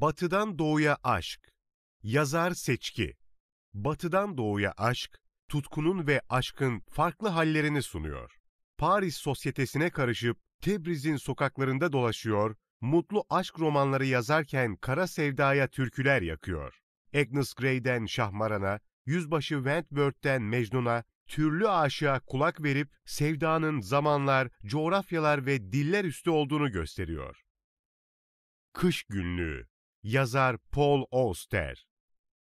Batıdan Doğuya Aşk Yazar Seçki Batıdan Doğuya Aşk, tutkunun ve aşkın farklı hallerini sunuyor. Paris sosyetesine karışıp Tebriz'in sokaklarında dolaşıyor, mutlu aşk romanları yazarken kara sevdaya türküler yakıyor. Agnes Grey'den Şahmaran'a, Yüzbaşı Wentworth'den Mecnun'a, türlü aşığa kulak verip sevdanın zamanlar, coğrafyalar ve diller üstü olduğunu gösteriyor. Kış Günlüğü Yazar Paul Auster.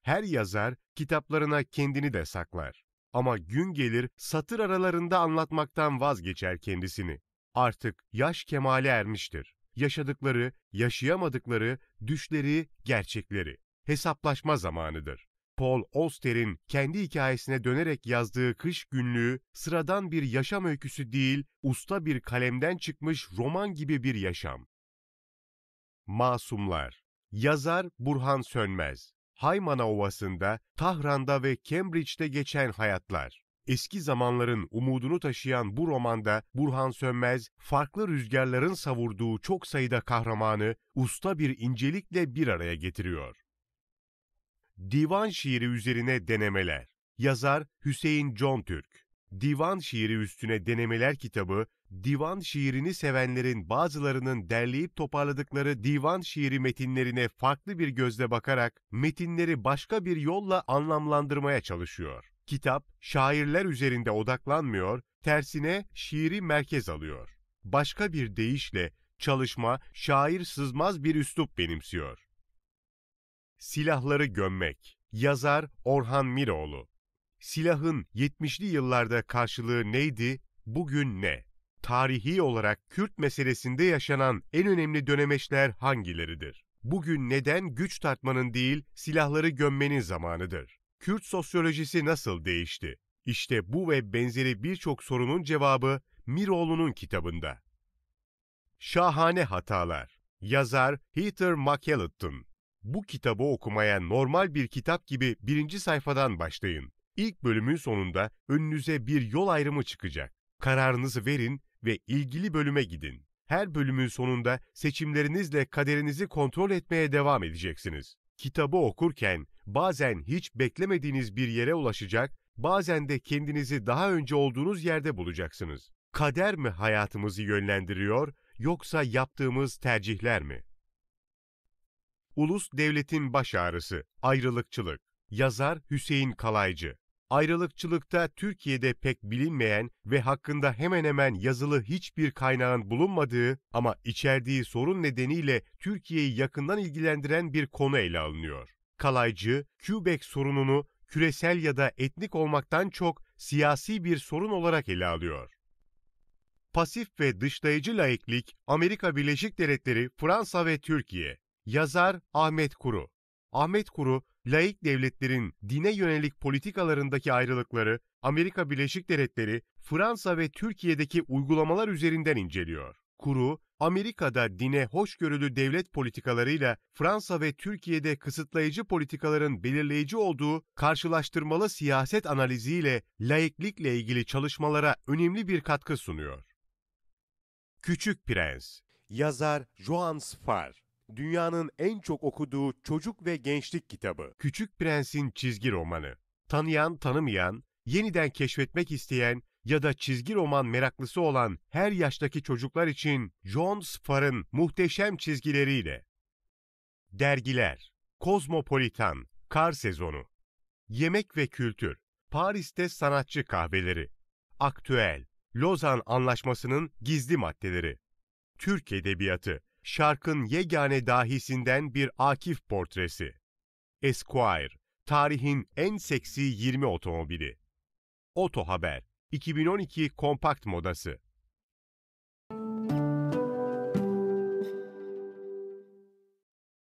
Her yazar kitaplarına kendini de saklar. Ama gün gelir satır aralarında anlatmaktan vazgeçer kendisini. Artık yaş kemale ermiştir. Yaşadıkları, yaşayamadıkları, düşleri, gerçekleri. Hesaplaşma zamanıdır. Paul Auster'in kendi hikayesine dönerek yazdığı kış günlüğü sıradan bir yaşam öyküsü değil, usta bir kalemden çıkmış roman gibi bir yaşam. Masumlar Yazar Burhan Sönmez. Haymana Ovası'nda, Tahran'da ve Cambridge'de geçen hayatlar. Eski zamanların umudunu taşıyan bu romanda Burhan Sönmez, farklı rüzgarların savurduğu çok sayıda kahramanı usta bir incelikle bir araya getiriyor. Divan şiiri üzerine denemeler. Yazar Hüseyin John Türk Divan Şiiri Üstüne Denemeler kitabı, divan şiirini sevenlerin bazılarının derleyip toparladıkları divan şiiri metinlerine farklı bir gözle bakarak metinleri başka bir yolla anlamlandırmaya çalışıyor. Kitap, şairler üzerinde odaklanmıyor, tersine şiiri merkez alıyor. Başka bir deyişle çalışma şair sızmaz bir üslup benimsiyor. Silahları gömmek. Yazar Orhan Miroğlu silahın 70'li yıllarda karşılığı neydi, bugün ne? Tarihi olarak Kürt meselesinde yaşanan en önemli dönemeçler hangileridir? Bugün neden güç tartmanın değil, silahları gömmenin zamanıdır? Kürt sosyolojisi nasıl değişti? İşte bu ve benzeri birçok sorunun cevabı Miroğlu'nun kitabında. Şahane Hatalar Yazar Heather McElletton Bu kitabı okumaya normal bir kitap gibi birinci sayfadan başlayın. İlk bölümün sonunda önünüze bir yol ayrımı çıkacak. Kararınızı verin ve ilgili bölüme gidin. Her bölümün sonunda seçimlerinizle kaderinizi kontrol etmeye devam edeceksiniz. Kitabı okurken bazen hiç beklemediğiniz bir yere ulaşacak, bazen de kendinizi daha önce olduğunuz yerde bulacaksınız. Kader mi hayatımızı yönlendiriyor yoksa yaptığımız tercihler mi? Ulus Devletin Baş Ağrısı, Ayrılıkçılık Yazar Hüseyin Kalaycı ayrılıkçılıkta Türkiye'de pek bilinmeyen ve hakkında hemen hemen yazılı hiçbir kaynağın bulunmadığı ama içerdiği sorun nedeniyle Türkiye'yi yakından ilgilendiren bir konu ele alınıyor. Kalaycı, Quebec sorununu küresel ya da etnik olmaktan çok siyasi bir sorun olarak ele alıyor. Pasif ve dışlayıcı laiklik Amerika Birleşik Devletleri, Fransa ve Türkiye. Yazar Ahmet Kuru Ahmet Kuru, laik devletlerin dine yönelik politikalarındaki ayrılıkları Amerika Birleşik Devletleri, Fransa ve Türkiye'deki uygulamalar üzerinden inceliyor. Kuru, Amerika'da dine hoşgörülü devlet politikalarıyla Fransa ve Türkiye'de kısıtlayıcı politikaların belirleyici olduğu karşılaştırmalı siyaset analiziyle laiklikle ilgili çalışmalara önemli bir katkı sunuyor. Küçük Prens Yazar Joan Sfar dünyanın en çok okuduğu çocuk ve gençlik kitabı. Küçük Prens'in çizgi romanı. Tanıyan, tanımayan, yeniden keşfetmek isteyen ya da çizgi roman meraklısı olan her yaştaki çocuklar için John Spar'ın muhteşem çizgileriyle. Dergiler, Kozmopolitan, Kar Sezonu, Yemek ve Kültür, Paris'te Sanatçı Kahveleri, Aktüel, Lozan Anlaşması'nın Gizli Maddeleri, Türk Edebiyatı, şarkın yegane dahisinden bir Akif portresi. Esquire, tarihin en seksi 20 otomobili. Oto Haber, 2012 kompakt modası.